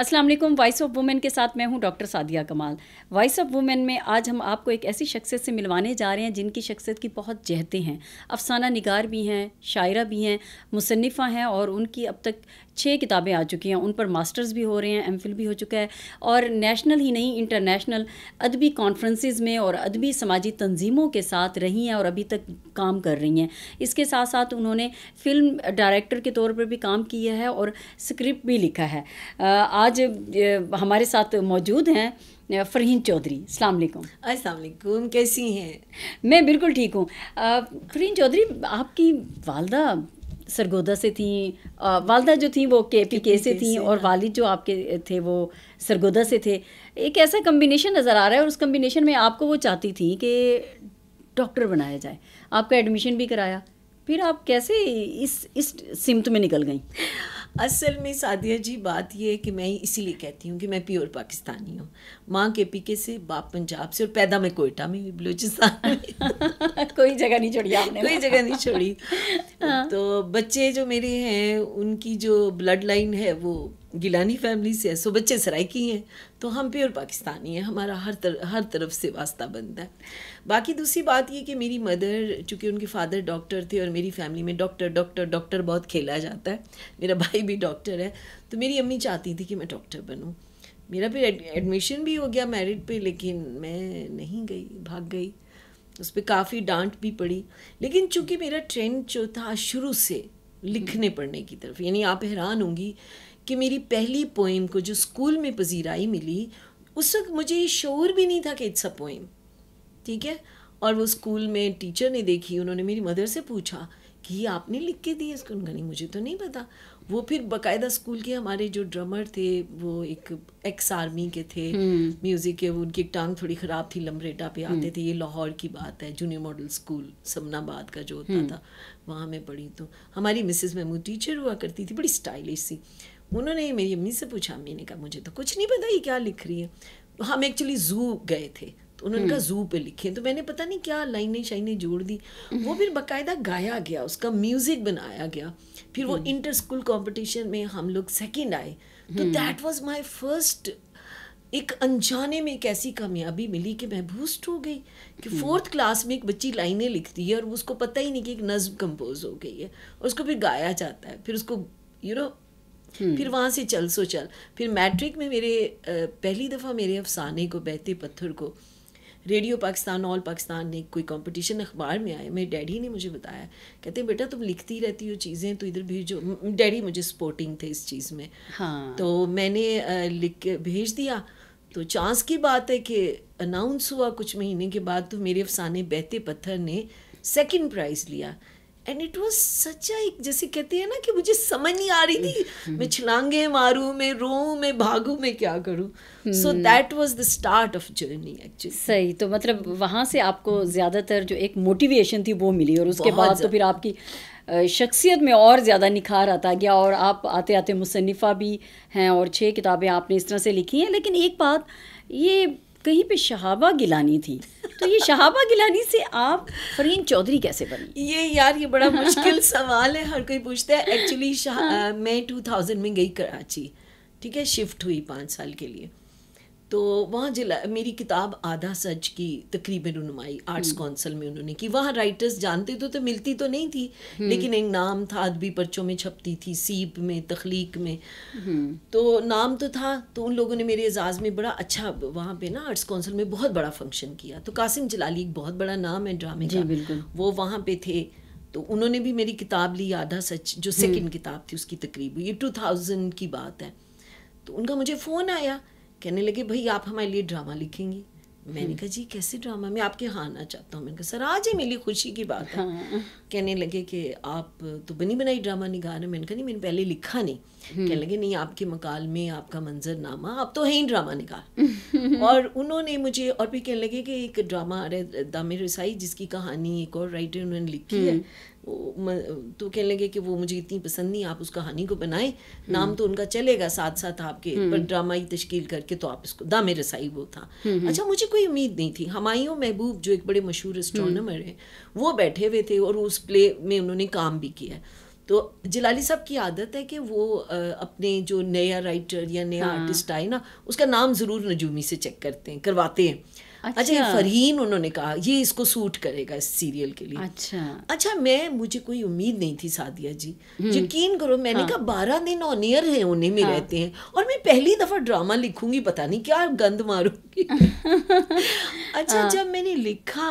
अस्सलाम वालेकुम voice of Women के साथ मैं हूं डॉक्टर सादिया कमाल वॉइस ऑफ वुमेन में आज हम आपको एक ऐसी शख्सियत से मिलवाने जा रहे हैं जिनकी शख्सियत की बहुत जहतें हैं अफसाना निगार भी हैं शायरा भी हैं मुसनफ़ा हैं और उनकी अब तक छः किताबें आ चुकी हैं उन पर मास्टर्स भी हो रहे हैं एम भी हो चुका है और नेशनल ही नहीं इंटरनेशनल अदबी कॉन्फ्रेंसिस में और अदबी समाजी तंजीमों के साथ रही हैं और अभी तक काम कर रही हैं इसके साथ साथ उन्होंने फिल्म डायरेक्टर के तौर पर भी काम किया है और स्क्रिप्ट भी लिखा है आज हमारे साथ मौजूद हैं फरहीन चौधरी अलैक्म अस्सलाम कैसी हैं मैं बिल्कुल ठीक हूँ फरहीन चौधरी आपकी वालदा सरगोदा से थी वालदा जो थी वो के पी के से थी और हाँ। वालिद जो आपके थे वो सरगोदा से थे एक ऐसा कम्बिनेशन नज़र आ रहा है और उस कम्बिनेशन में आपको वो चाहती थी कि डॉक्टर बनाया जाए आपका एडमिशन भी कराया फिर आप कैसे इस इस सिमत में निकल गई असल में सादिया जी बात यह है कि मैं इसीलिए कहती हूँ कि मैं प्योर पाकिस्तानी हूँ माँ के पी के से बाप पंजाब से और पैदा मैं कोयटा में बलूचिस्तान में कोई जगह नहीं छोड़ी आपने कोई जगह नहीं छोड़ी हाँ। तो बच्चे जो मेरे हैं उनकी जो ब्लड लाइन है वो गिलानी फैमिली से है सो बच्चे सराइकी हैं तो हम प्योर पाकिस्तानी हैं हमारा हर तर, हर तरफ से वास्ता बनता है बाकी दूसरी बात ये कि मेरी मदर चूँकि उनके फादर डॉक्टर थे और मेरी फैमिली में डॉक्टर डॉक्टर डॉक्टर बहुत खेला जाता है मेरा भाई भी डॉक्टर है तो मेरी अम्मी चाहती थी कि मैं डॉक्टर बनूँ मेरा फिर एडमिशन भी हो गया मेरिट पे लेकिन मैं नहीं गई भाग गई उस पर काफ़ी डांट भी पड़ी लेकिन चूँकि मेरा ट्रेंड जो था शुरू से लिखने पढ़ने की तरफ यानी आप हैरान होंगी कि मेरी पहली पोइम को जो स्कूल में पजीराई मिली उस वक्त मुझे ये शोर भी नहीं था कि इट्स अ पोइम ठीक है और वो स्कूल में टीचर ने देखी उन्होंने मेरी मदर से पूछा कि ये आपने लिख के दी इसको उनका नहीं मुझे तो नहीं पता वो फिर बकायदा स्कूल के हमारे जो ड्रमर थे वो एक एक्स आर्मी के थे म्यूज़िक हम्म। के वो उनकी टांग थोड़ी ख़राब थी लम्बरेटा पे आते हम्म। थे ये लाहौर की बात है जूनियर मॉडल स्कूल समनाबाद का जो होता हम्म। था वहाँ मैं पढ़ी तो हमारी मिसेस महमूद टीचर हुआ करती थी बड़ी स्टाइलिश सी उन्होंने मेरी अम्मी से पूछा अम्मी ने कहा मुझे तो कुछ नहीं पता ये क्या लिख रही है हम एक्चुअली जू गए थे तो उन्होंने कहा जू हम्म। पे लिखे तो मैंने पता नहीं क्या लाइनें शाइनें जोड़ दी हम्म। वो फिर बकायदा गाया गया उसका म्यूजिक बनाया गया फिर वो इंटर स्कूल कॉम्पिटिशन में हम लोग सेकेंड आए तो दैट वॉज माई फर्स्ट एक अनजाने में एक ऐसी कामयाबी मिली कि मैं बूस्ट हो गई कि फोर्थ हम्म। क्लास में एक बच्ची लाइनें लिखती है और उसको पता ही नहीं कि एक नज्म कंपोज हो गई है और उसको फिर गाया जाता है फिर उसको you you know know, Hmm. फिर वहाँ से चल सो चल फिर मैट्रिक में मेरे पहली दफ़ा मेरे अफसाने को बहते पत्थर को रेडियो पाकिस्तान ऑल पाकिस्तान ने कोई कंपटीशन अखबार में आया मेरे डैडी ने मुझे बताया कहते बेटा तुम लिखती रहती हो चीज़ें तो इधर भेजो डैडी मुझे सपोर्टिंग थे इस चीज़ में हाँ तो मैंने लिख के भेज दिया तो चांस की बात है कि अनाउंस हुआ कुछ महीने के बाद तो मेरे अफसाने बहते पत्थर ने सेकेंड प्राइज़ लिया एंड इट वॉज सच एक जैसे कहते हैं ना कि मुझे समझ नहीं आ रही थी हम्म। मैं छलांगे मारू मैं रो मैं भागू मैं क्या करूँ so that was the start of journey actually सही तो मतलब वहाँ से आपको हम्म। ज़्यादातर जो एक मोटिवेशन थी वो मिली और उसके बाद तो फिर आपकी शख्सियत में और ज़्यादा निखार आता गया और आप आते आते मुसनफ़ा भी हैं और छः किताबें आपने इस तरह से लिखी हैं लेकिन एक बात ये कहीं पे शहाबा गिलानी थी तो ये शहाबा गिलानी से आप फरीन चौधरी कैसे बनी ये यार ये बड़ा मुश्किल सवाल है हर कोई पूछता है एक्चुअली हाँ। मैं टू में गई कराची ठीक है शिफ्ट हुई पाँच साल के लिए तो वहाँ जिला मेरी किताब आधा सच की तकरीबन रनुमाई आर्ट्स काउंसिल में उन्होंने की वहाँ राइटर्स जानते तो तो मिलती तो नहीं थी हम्म। लेकिन एक नाम था अदबी पर्चों में छपती थी सीप में तख्लीक में हम्म। तो नाम तो था तो उन लोगों ने मेरे एजाज़ में बड़ा अच्छा वहाँ पे ना आर्ट्स काउंसिल में बहुत बड़ा फंक्शन किया तो कासिम जलाली एक बहुत बड़ा नाम है ड्रामे का वो वहाँ पे थे तो उन्होंने भी मेरी किताब ली आधा सच जो सेकेंड हम्म। किताब थी उसकी तकरीब ये टू की बात है तो उनका मुझे फ़ोन आया कहने लगे भाई आप हमारे लिए ड्रामा लिखेंगी मैंने हम्म। कहा जी कैसे ड्रामा मैं आपके यहाँ आना चाहता हूँ मैंने कहा सर आज ही मेरी खुशी की बात है हाँ। कहने लगे कि आप तो बनी बनाई ड्रामा निगार हैं मैंने कहा नहीं मैंने पहले लिखा नहीं हम्म। कहने लगे नहीं आपके मकाल में आपका मंजरनामा आप तो हैं ही ड्रामा निगार और उन्होंने मुझे और भी कहने लगे कि एक ड्रामा आ रहा है दामिर रसाई जिसकी कहानी एक और राइटर उन्होंने लिखी है हम्म। तो कहने लगे कि वो मुझे इतनी पसंद नहीं आप उस कहानी को बनाएं नाम तो उनका चलेगा साथ साथ आपके हम्म। पर ड्रामाई तश्कील करके तो आप इसको दामे रसाई वो था हम्म, हम्म। अच्छा मुझे कोई उम्मीद नहीं थी हमायों महबूब जो एक बड़े मशहूर एस्ट्रोनमर हैं वो बैठे हुए थे और उस प्ले में उन्होंने काम भी किया तो जलाली साहब की आदत है कि वो अपने जो नया राइटर या नया आर्टिस्ट हाँ। आए ना उसका नाम ज़रूर नजूमी से चेक करते हैं करवाते हैं अच्छा, अच्छा फरहीन उन्होंने कहा ये इसको सूट करेगा इस सीरियल के लिए अच्छा अच्छा मैं मुझे कोई उम्मीद नहीं थी सादिया जी हम्म। यकीन करो मैंने हाँ। कहा बारह दिन ऑन एयर है उन्हें में हाँ। रहते हैं और मैं पहली दफा ड्रामा लिखूंगी पता नहीं क्या गंद मारूंगी अच्छा हाँ। जब मैंने लिखा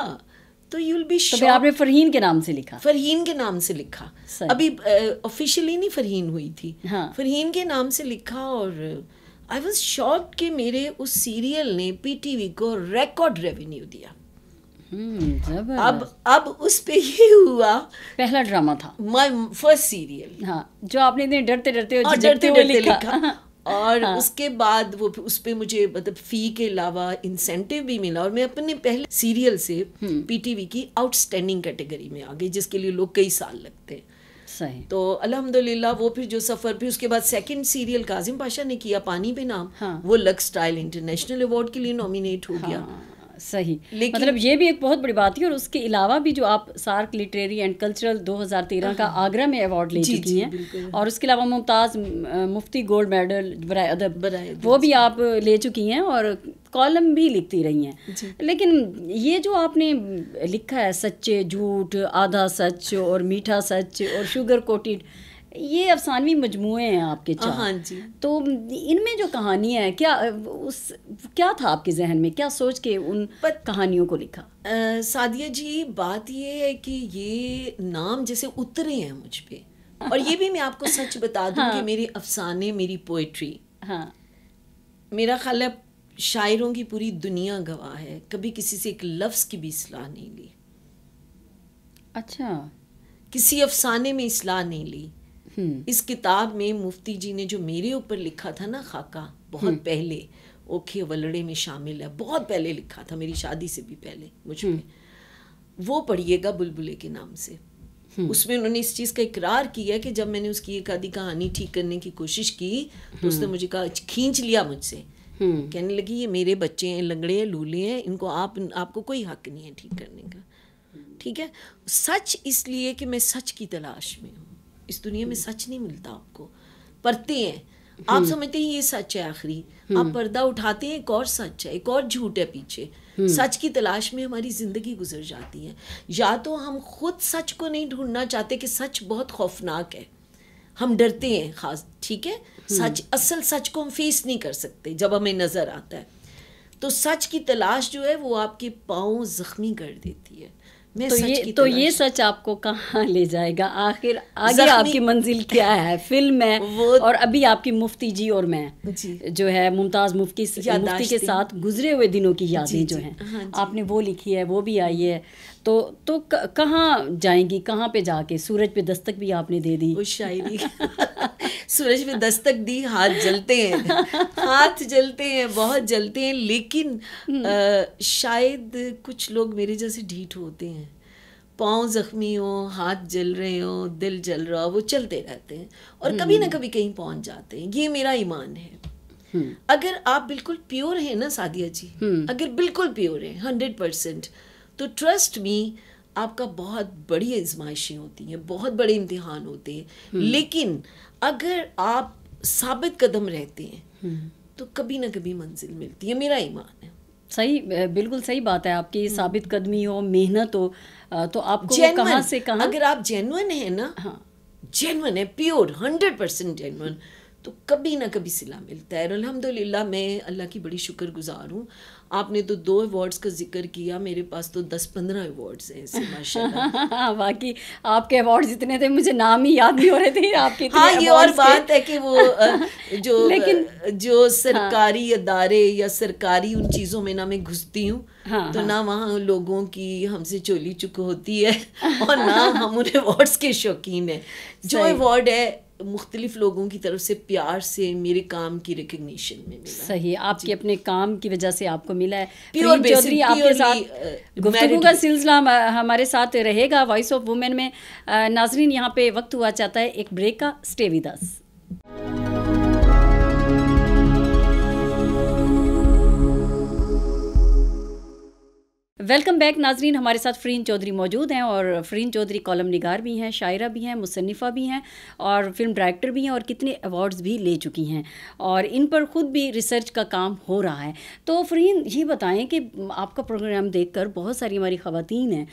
तो यू विल बी तो फिर आपने फरहीन के नाम से लिखा फरहीन के नाम से लिखा अभी ऑफिशियली नहीं फरहीन हुई थी हाँ। फरहीन के नाम से लिखा और आई वॉज शॉक कि मेरे उस सीरियल ने पी टी वी को रिकॉर्ड रेवेन्यू दिया हम्म, अब अब उस पे ये हुआ पहला ड्रामा था माय फर्स्ट सीरियल हाँ जो आपने इतने डरते डरते और हाँ, डरते डरते लिखा, लिखा। और हाँ। उसके बाद वो उस पर मुझे मतलब फी के अलावा इंसेंटिव भी मिला और मैं अपने पहले सीरियल से पीटीवी हम्म। की आउटस्टैंडिंग कैटेगरी में आ गई जिसके लिए लोग कई साल लगते हैं सही तो अलहमदुल्ला वो फिर जो सफर फिर उसके बाद सेकंड सीरियल काजिम पाशा ने किया पानी पे नाम हाँ। वो लक स्टाइल इंटरनेशनल अवार्ड के लिए नॉमिनेट हो हाँ। गया सही लेकिन मतलब ये भी एक बहुत बड़ी बात है और उसके अलावा भी जो आप सार्क लिटरेरी एंड कल्चरल 2013 का हाँ। आगरा में अवार्ड ले चुकी हैं और उसके अलावा मुमताज़ मुफ्ती गोल्ड मेडल बरए अदब वो भी आप ले चुकी हैं और कॉलम भी लिखती रही हैं लेकिन ये जो आपने लिखा है सच्चे झूठ आधा सच और मीठा सच और शुगर कोटेड ये अफसानवी मजमू हैं आपके चार हाँ जी तो इनमें जो कहानियाँ हैं क्या उस क्या था आपके जहन में क्या सोच के उन पर कहानियों को लिखा आ, सादिया जी बात ये है कि ये नाम जैसे उतरे हैं मुझ पर और ये भी मैं आपको सच बता दूं हाँ। कि मेरी अफसाने मेरी पोइट्री हाँ मेरा ख्याल है शायरों की पूरी दुनिया गवाह है कभी किसी से एक लफ्ज़ की भी सलाह नहीं ली अच्छा किसी अफसाने में इसलाह नहीं ली हम्म। इस किताब में मुफ्ती जी ने जो मेरे ऊपर लिखा था ना खाका बहुत हम्म। पहले ओखे वलड़े में शामिल है बहुत पहले लिखा था मेरी शादी से भी पहले मुझ में हम्म। वो पढ़िएगा बुलबुले के नाम से उसमें उन्होंने इस चीज़ का इकरार किया कि जब मैंने उसकी एक आधी कहानी ठीक करने की कोशिश की तो उसने मुझे कहा खींच लिया मुझसे हम्म। कहने लगी ये मेरे बच्चे हैं लंगड़े हैं लूले हैं इनको आप आपको कोई हक नहीं है ठीक करने का ठीक है सच इसलिए कि मैं सच की तलाश में हूँ इस दुनिया में हम्म। सच नहीं मिलता आपको पढ़ते हैं आप हम्म। समझते हैं ये सच है आखिरी आप पर्दा उठाते हैं एक और सच है एक और झूठ है पीछे सच की तलाश में हमारी जिंदगी गुजर जाती है या तो हम खुद सच को नहीं ढूंढना चाहते कि सच बहुत खौफनाक है हम डरते हैं खास ठीक है सच हम्म। असल सच को हम फेस नहीं कर सकते जब हमें नज़र आता है तो सच की तलाश जो है वो आपके पाँव जख्मी कर देती है मैं तो ये तो ये सच आपको कहाँ ले जाएगा आखिर आगे आपकी मंजिल क्या है फिल्म है तो- और अभी आपकी मुफ्ती जी और मैं जी। जो है मुमताज मुफ्ती मुफ्ती के साथ गुजरे हुए दिनों की यादें जो हैं हाँ आपने वो लिखी है वो भी आई है तो तो कहाँ जाएंगी कहाँ पे जाके सूरज पे दस्तक भी आपने दे दी शायरी सूरज में दस्तक दी हाथ जलते हैं हाथ जलते हैं बहुत जलते हैं लेकिन आ, हम्म। शायद कुछ लोग मेरे जैसे ढीठ होते हैं पाँव जख्मी हो हाथ जल रहे हो दिल जल रहा हो वो चलते रहते हैं और कभी ना हम्म। कभी कहीं पहुंच जाते हैं ये मेरा ईमान है हम्म। अगर आप बिल्कुल प्योर हैं ना सादिया जी अगर बिल्कुल प्योर हैं हंड्रेड परसेंट तो ट्रस्ट मी आपका बहुत बड़ी आजमाइशें होती हैं बहुत बड़े इम्तिहान होते हैं हम्म। लेकिन अगर आप साबित कदम रहते हैं हम्म। तो कभी ना कभी मंजिल मिलती है मेरा ईमान है सही बिल्कुल सही बात है आपकी हम्म। साबित कदमी हो मेहनत हो तो आप कहाँ से कहाँ अगर आप जेनुअन है ना हाँ जेनुअन है प्योर हंड्रेड परसेंट जेनुअन तो कभी ना कभी सिला मिलता है अलहमदिल्ला मैं अल्लाह की बड़ी शुक्र गुज़ार हूँ आपने तो दो अवार्ड्स का जिक्र किया मेरे पास तो दस पंद्रह अवार्ड्स हैं माशाल्लाह बाकी आपके अवार्ड्स इतने थे मुझे नाम ही याद नहीं हो रहे थे आपके हाँ ये और बात है कि वो जो लेकिन जो सरकारी हाँ, अदारे या सरकारी उन चीज़ों में ना मैं घुसती हूँ हाँ, तो हाँ। ना वहाँ लोगों की हमसे चोली चुक होती है और ना हम उन अवार्ड्स के शौकीन हैं जो अवार्ड है मुख्तलिफ लोगों की तरफ से प्यार से मेरे काम की रिकग्निशन में मिला सही आपके अपने काम की वजह से आपको मिला है प्योर आपके साथ का सिलसिला हमारे साथ रहेगा वॉइस ऑफ वुमेन में नाजरीन यहाँ पे वक्त हुआ चाहता है एक ब्रेक का स्टे विद वेलकम बैक नाजरीन हमारे साथ फ्रीन चौधरी मौजूद हैं और फ्रीन चौधरी कॉलम निगार भी हैं शायरा भी हैं मुसनफ़ा भी हैं और फिल्म डायरेक्टर भी हैं और कितने अवार्ड्स भी ले चुकी हैं और इन पर ख़ुद भी रिसर्च का काम हो रहा है तो फ्रीन ये बताएं कि आपका प्रोग्राम कर बहुत सारी हमारी ख़वातीन हैं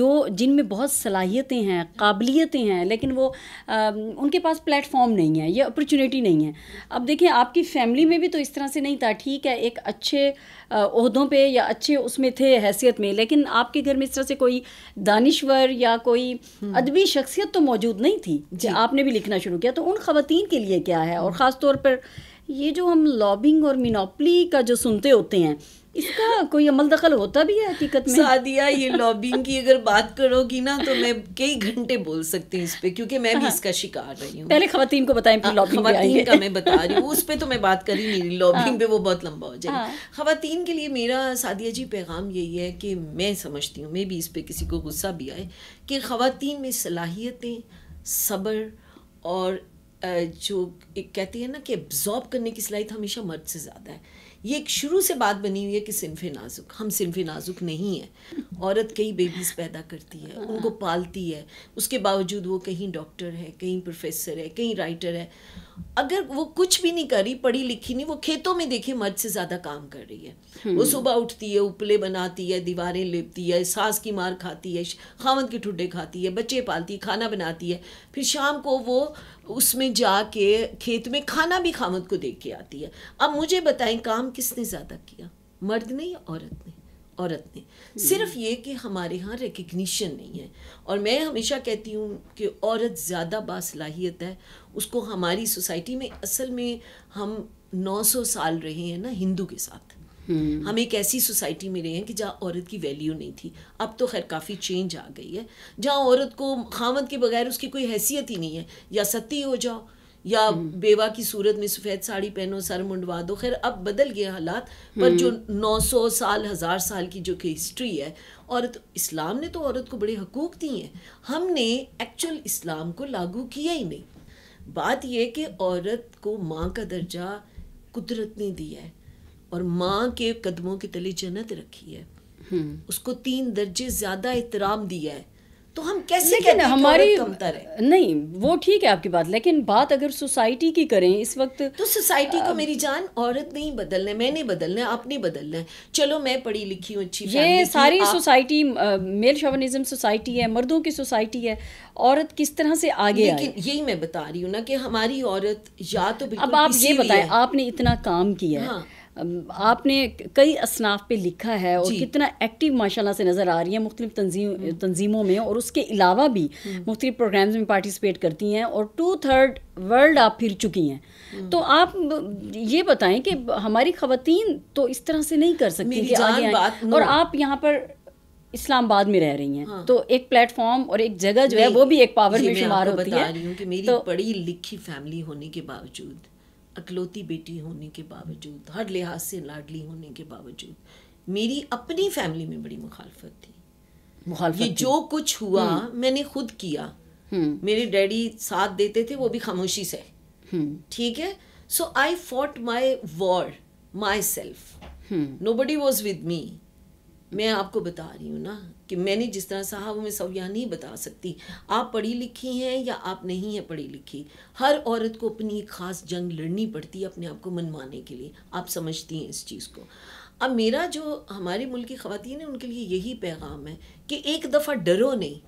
जो जिनमें बहुत सलाहियतें हैं काबिलियतें हैं लेकिन वो आ, उनके पास प्लेटफॉर्म नहीं है या अपॉर्चुनिटी नहीं है अब देखें आपकी फैमिली में भी तो इस तरह से नहीं था ठीक है एक अच्छे अहदों पे या अच्छे उसमें थे हैसियत में लेकिन आपके घर में इस तरह से कोई दानिश्वर या कोई हम्म। अदबी शख्सियत तो मौजूद नहीं थी आपने भी लिखना शुरू किया तो उन ख़वान के लिए क्या है और हम्म। ख़ास तौर पर ये जो हम लॉबिंग और मिनोपली का जो सुनते होते हैं इसका कोई अमल दखल होता भी है हकीकत में सादिया ये लॉबिंग की अगर बात करोगी ना तो मैं कई घंटे बोल सकती हूँ इस पे क्योंकि मैं भी हाँ। इसका शिकार रही हूँ पहले खातन को बताएं फिर लॉबिंग हाँ, खातन का मैं बता रही हूँ उस पर तो मैं बात कर ही नहीं रही लॉबिंग हाँ। पे वो बहुत लंबा हो जाएगा खातन के लिए मेरा सादिया जी पैगाम यही है कि मैं समझती हूँ मैं भी इस पर किसी को गुस्सा भी आए कि खातन में सलाहियतें सब्र और जो एक कहती है ना कि एब्जॉर्ब करने की सलाहियत हमेशा मर्द से ज़्यादा है ये एक शुरू से बात बनी हुई है कि सिनफ नाजुक हम सिनफ नाजुक नहीं है औरत कई बेबीज़ पैदा करती है हाँ। उनको पालती है उसके बावजूद वो कहीं डॉक्टर है कहीं प्रोफेसर है कहीं राइटर है अगर वो कुछ भी नहीं करी पढ़ी लिखी नहीं वो खेतों में देखे मर्द से ज़्यादा काम कर रही है वो हम्म। सुबह उठती है उपले बनाती है दीवारें लेपती है सास की मार खाती है खावन के ठुड्डे खाती है बच्चे पालती है खाना बनाती है फिर शाम को वो उसमें जाके खेत में खाना भी खामद को देख के आती है अब मुझे बताएं काम किसने ज़्यादा किया मर्द ने या औरत ने औरत ने हम्म। सिर्फ ये कि हमारे यहाँ रिकग्निशन नहीं है और मैं हमेशा कहती हूँ कि औरत ज़्यादा बासलाहियत है उसको हमारी सोसाइटी में असल में हम 900 साल रहे हैं ना हिंदू के साथ हम्म। हम एक ऐसी सोसाइटी में रहे हैं कि जहाँ औरत की वैल्यू नहीं थी अब तो खैर काफ़ी चेंज आ गई है जहाँ औरत को खामद के बगैर उसकी कोई हैसियत ही नहीं है या सती हो जाओ या हम्म। बेवा की सूरत में सफ़ेद साड़ी पहनो सर मुंडवा दो खैर अब बदल गए हालात पर हम्म। जो 900 साल हज़ार साल की जो कि हिस्ट्री है औरत इस्लाम ने तो औरत को बड़े हकूक़ दिए हैं हमने एक्चुअल इस्लाम को लागू किया ही नहीं बात यह कि औरत को माँ का दर्जा कुदरत ने दिया है और माँ के कदमों के तले जन्नत रखी है हम्म। उसको तीन दर्जे ज्यादा एहतराम दिया है तो हम कैसे लेकिन हमारी कमतर है नहीं वो ठीक है आपकी बात लेकिन बात अगर सोसाइटी की करें इस वक्त तो सोसाइटी को मेरी जान औरत नहीं बदलने मैंने बदलना है आपने बदलना है चलो मैं पढ़ी लिखी हूँ अच्छी ये सारी सोसाइटी मेल शवनिज्म सोसाइटी है मर्दों की सोसाइटी है औरत किस तरह से आगे लेकिन यही मैं बता रही हूँ ना कि हमारी औरत या तो अब आप ये बताएं आपने इतना काम किया है हाँ। आपने कई असनाफ पे लिखा है और कितना एक्टिव माशाल्लाह से नज़र आ रही है मुख्तलिफ तंजीम हम्म। तंजीमों में और उसके अलावा भी हम्म। मुख्तलिफ प्रोग्राम्स में पार्टिसिपेट करती हैं और टू थर्ड वर्ल्ड आप फिर चुकी हैं हम्म। तो आप ये बताएं कि हमारी खवतीन तो इस तरह से नहीं कर सकती कि आगे आएं और आप यहाँ पर इस्लामाबाद में रह रही हैं हाँ। तो एक प्लेटफॉर्म और एक जगह जो है वो भी एक पावर में शुमार होती है मेरी पढ़ी तो लिखी फैमिली होने के बावजूद अकलौती बेटी होने के बावजूद हर लिहाज से लाडली होने के बावजूद मेरी अपनी फैमिली में बड़ी मुखालफत थी मुखालफत ये थी। जो कुछ हुआ हम्म। मैंने खुद किया हम्म। मेरे डैडी साथ देते थे वो भी खामोशी से हम्म। ठीक है so I fought my war myself nobody was with me मैं आपको बता रही हूँ ना कि मैंने जिस तरह सहा वो मैं सौया नहीं बता सकती आप पढ़ी लिखी हैं या आप नहीं हैं पढ़ी लिखी हर औरत को अपनी खास जंग लड़नी पड़ती है अपने आप को मनवाने के लिए आप समझती हैं इस चीज़ को अब मेरा जो हमारे मुल्क की खातन है उनके लिए यही पैगाम है कि एक दफ़ा डरो नहीं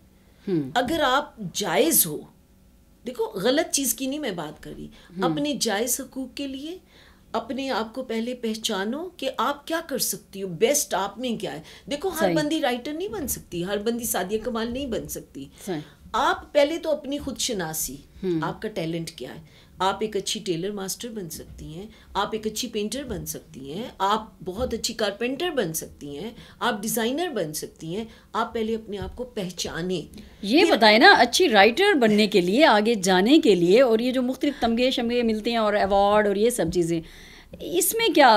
हम्म। अगर आप जायज़ हो देखो गलत चीज़ की नहीं मैं बात कर रही हम्म। अपने जायज़ हकूक़ के लिए अपने आप को पहले पहचानो कि आप क्या कर सकती हो बेस्ट आप में क्या है देखो हर बंदी राइटर नहीं बन सकती हर बंदी सादिया कमाल नहीं बन सकती आप पहले तो अपनी खुद शनासी हम्म। आपका टैलेंट क्या है आप एक अच्छी टेलर मास्टर बन सकती हैं आप एक अच्छी पेंटर बन सकती हैं आप बहुत अच्छी कारपेंटर बन सकती हैं आप डिज़ाइनर बन सकती हैं आप पहले अपने आप को पहचाने ये बताए ना अच्छी राइटर बनने के लिए आगे जाने के लिए और ये जो मुख्तलिफ तमगे शमगे मिलते हैं और अवार्ड और ये सब चीज़ें इसमें क्या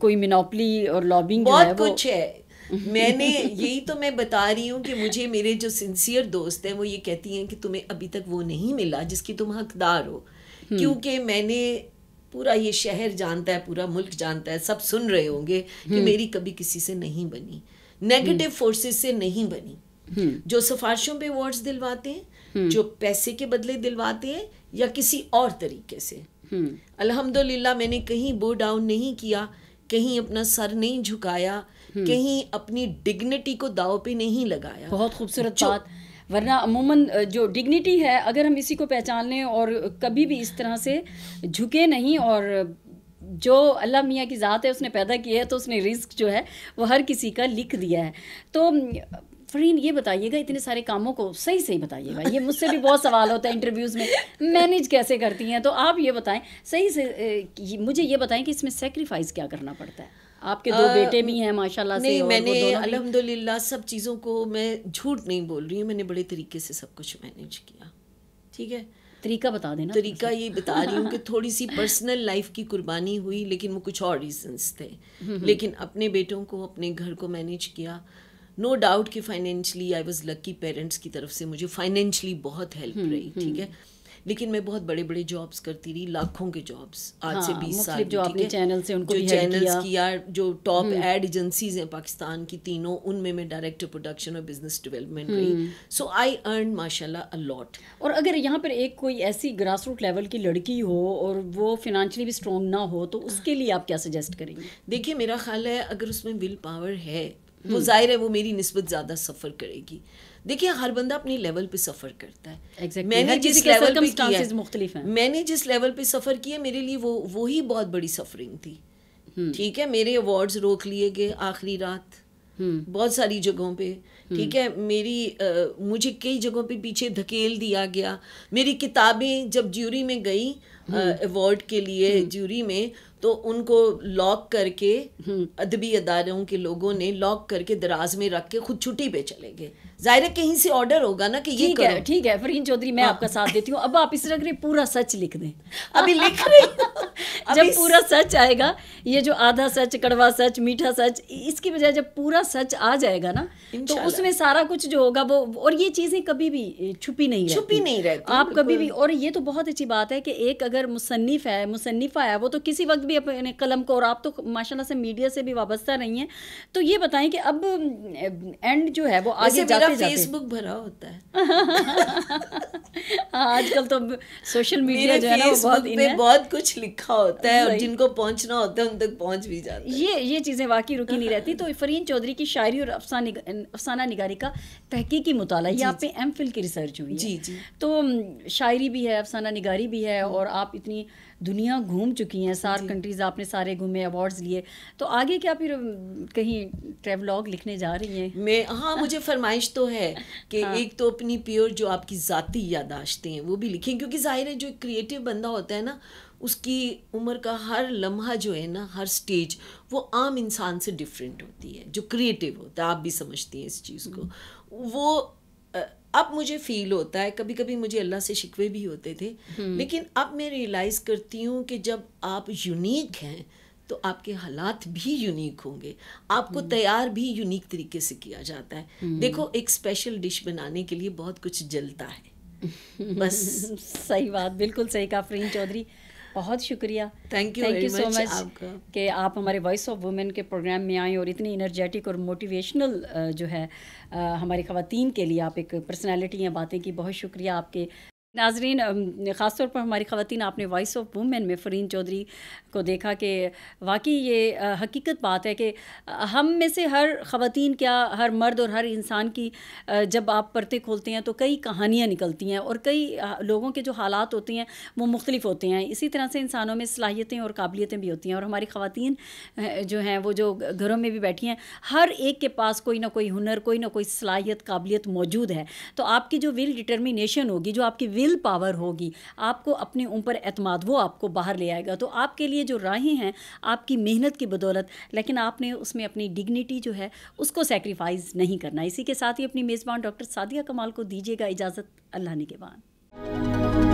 कोई मिनोपली और लॉबिंग बहुत है कुछ है मैंने यही तो मैं बता रही हूँ कि मुझे मेरे जो सिंसियर दोस्त हैं वो ये कहती हैं कि तुम्हें अभी तक वो नहीं मिला जिसकी तुम हकदार हो हम्म। क्योंकि मैंने पूरा ये शहर जानता है पूरा मुल्क जानता है सब सुन रहे होंगे कि हम्म। मेरी कभी किसी से नहीं बनी नेगेटिव फोर्सेस हम्म। से नहीं बनी जो सिफारिशों पे अवार्ड्स दिलवाते हैं जो पैसे के बदले दिलवाते हैं या किसी और तरीके से अल्हम्दुलिल्लाह मैंने कहीं बो डाउन नहीं किया कहीं अपना सर नहीं झुकाया कहीं अपनी डिग्निटी को दाव पे नहीं लगाया बहुत खूबसूरत बात वरना अमूमन जो डिग्निटी है अगर हम इसी को पहचान लें और कभी भी इस तरह से झुके नहीं और जो अल्लाह मियाँ की ज़ात है उसने पैदा किया है तो उसने रिस्क जो है वो हर किसी का लिख दिया है तो फरीन ये बताइएगा इतने सारे कामों को सही सही बताइएगा ये मुझसे भी बहुत सवाल होता है इंटरव्यूज़ में मैनेज कैसे करती हैं तो आप ये बताएं सही से मुझे ये बताएं कि इसमें सेक्रीफाइस क्या करना पड़ता है आपके दो बेटे भी हैं माशाल्लाह से नहीं मैंने अलहमदिल्ला सब चीज़ों को मैं झूठ नहीं बोल रही हूँ मैंने बड़े तरीके से सब कुछ मैनेज किया ठीक है तरीका बता देना तरीका ये बता रही हूँ कि थोड़ी सी पर्सनल लाइफ की कुर्बानी हुई लेकिन वो कुछ और रीजंस थे हम्म, हम्म। लेकिन अपने बेटों को अपने घर को मैनेज किया नो डाउट कि financially I was lucky parents की तरफ से मुझे फाइनेंशली बहुत हेल्प हम्म, रही ठीक है हम्म। लेकिन मैं बहुत बड़े बड़े जॉब्स करती रही लाखों के जॉब्स आज हाँ, से बीस साल जो आपने चैनल से उनको जो चैनल किया जो टॉप एड एजेंसीज हैं पाकिस्तान की तीनों उनमें मैं डायरेक्टर प्रोडक्शन और बिजनेस डेवलपमेंट रही सो आई अर्न माशाल्लाह अलॉट और अगर यहाँ पर एक कोई ऐसी ग्रास रूट लेवल की लड़की हो और वो फिनंशली भी स्ट्रॉन्ग ना हो तो उसके लिए आप क्या सजेस्ट करेंगे देखिए मेरा ख्याल है अगर उसमें विल पावर है वो हम्म। जाहिर है वो मेरी नस्बत ज़्यादा सफ़र करेगी देखिए हर बंदा अपने लेवल पे सफ़र करता है exactly. मैंने जिस लेवल पे किया है मैंने जिस लेवल पे सफ़र किया मेरे लिए वो वो ही बहुत बड़ी सफरिंग थी हम्म। ठीक है मेरे अवार्ड्स रोक लिए गए आखिरी रात हम्म। बहुत सारी जगहों पे ठीक है मेरी आ, मुझे कई जगहों पे पीछे धकेल दिया गया मेरी किताबें जब ज्यूरी में गई अवार्ड के लिए ज्यूरी में तो उनको लॉक करके हम्म। अदबी अदारों के लोगों ने लॉक करके दराज में रख के खुद छुट्टी पे चले गए जाहिर है कहीं से ऑर्डर होगा ना कि ये ठीक है ठीक है फरीन चौधरी मैं हाँ। आपका साथ देती हूँ अब आप इस रख रहे पूरा सच लिख दें अभी लिख रही जब पूरा सच आएगा ये जो आधा सच कड़वा सच मीठा सच इसकी बजाय जब पूरा सच आ जाएगा ना तो उसमें सारा कुछ जो होगा वो और ये चीज़ें कभी भी छुपी नहीं छुपी नहीं रहती आप कभी भी और ये तो बहुत अच्छी बात है कि एक अगर मुसनफ़ है मुसनफ़ा है वो तो किसी वक्त भी अपने कलम को और आप तो माशाल्लाह से मीडिया से भी वाबस्ता नहीं है तो ये बताएं कि अब एंड जो है वो आगे जाता फेसबुक भरा होता है हाँ, आजकल तो सोशल मीडिया जो है ना बहुत पे बहुत कुछ लिखा होता है और जिनको पहुंचना होता है उन तक पहुंच भी जाता है ये ये चीज़ें वाकई रुकी नहीं रहती तो फरीन चौधरी की शायरी और अफसाना निगारी का तहकीकी मुताला ये आप पे एम की रिसर्च हुई जी जी तो शायरी भी है अफसाना निगारी भी है हम्म। और आप इतनी दुनिया घूम चुकी हैं सार कंट्रीज़ आपने सारे घूमे अवार्ड्स लिए तो आगे क्या फिर कहीं ट्रेवलॉग लिखने जा रही हैं मैं हाँ मुझे फरमाइश तो है कि हाँ। एक तो अपनी प्योर जो आपकी ज़ाती यादाश्तें हैं वो भी लिखें क्योंकि ज़ाहिर है जो एक क्रिएटिव बंदा होता है ना उसकी उम्र का हर लम्हा जो है ना हर स्टेज वो आम इंसान से डिफरेंट होती है जो क्रिएटिव होता है आप भी समझती हैं इस चीज़ को हम्म। वो अब मुझे फील होता है कभी कभी मुझे अल्लाह से शिकवे भी होते थे हम्म। लेकिन अब मैं रियलाइज करती हूँ कि जब आप यूनिक हैं तो आपके हालात भी यूनिक होंगे आपको हम्म। तैयार भी यूनिक तरीके से किया जाता है हम्म। देखो एक स्पेशल डिश बनाने के लिए बहुत कुछ जलता है बस सही बात बिल्कुल सही कहा फ्रीन चौधरी बहुत शुक्रिया thank you thank you so much कि आप हमारे वॉइस ऑफ वुमेन के प्रोग्राम में आए और इतनी इनर्जेटिक और मोटिवेशनल जो है हमारी खातन के लिए आप एक पर्सनैलिटी हैं बातें की बहुत शुक्रिया आपके नाजरीन ख़ासतौर पर हमारी ख़वान आपने वॉइस ऑफ वुमेन में फ़रीन चौधरी को देखा कि वाकई ये हकीकत बात है कि हम में से हर ख़वान क्या हर मर्द और हर इंसान की जब आप परतें खोलते हैं तो कई कहानियाँ निकलती हैं और कई लोगों के जो हालात होते हैं वो मुख्तलिफ होते हैं इसी तरह से इंसानों में सलाहियतें और काबिलियतें भी होती हैं और हमारी ख़वान जो हैं वो जो घरों में भी बैठी हैं हर एक के पास कोई ना कोई हुनर कोई ना कोई सलाहियत काबिलियत मौजूद है तो आपकी जो विल डिटर्मिनेशन होगी जो आपकी विल पावर होगी आपको अपने ऊपर अतमाद वो आपको बाहर ले आएगा तो आपके लिए जो राहें हैं आपकी मेहनत की बदौलत लेकिन आपने उसमें अपनी डिग्निटी जो है उसको सेक्रीफाइस नहीं करना इसी के साथ ही अपनी मेज़बान डॉक्टर सादिया कमाल को दीजिएगा इजाज़त अल्लाह ने के निगेबान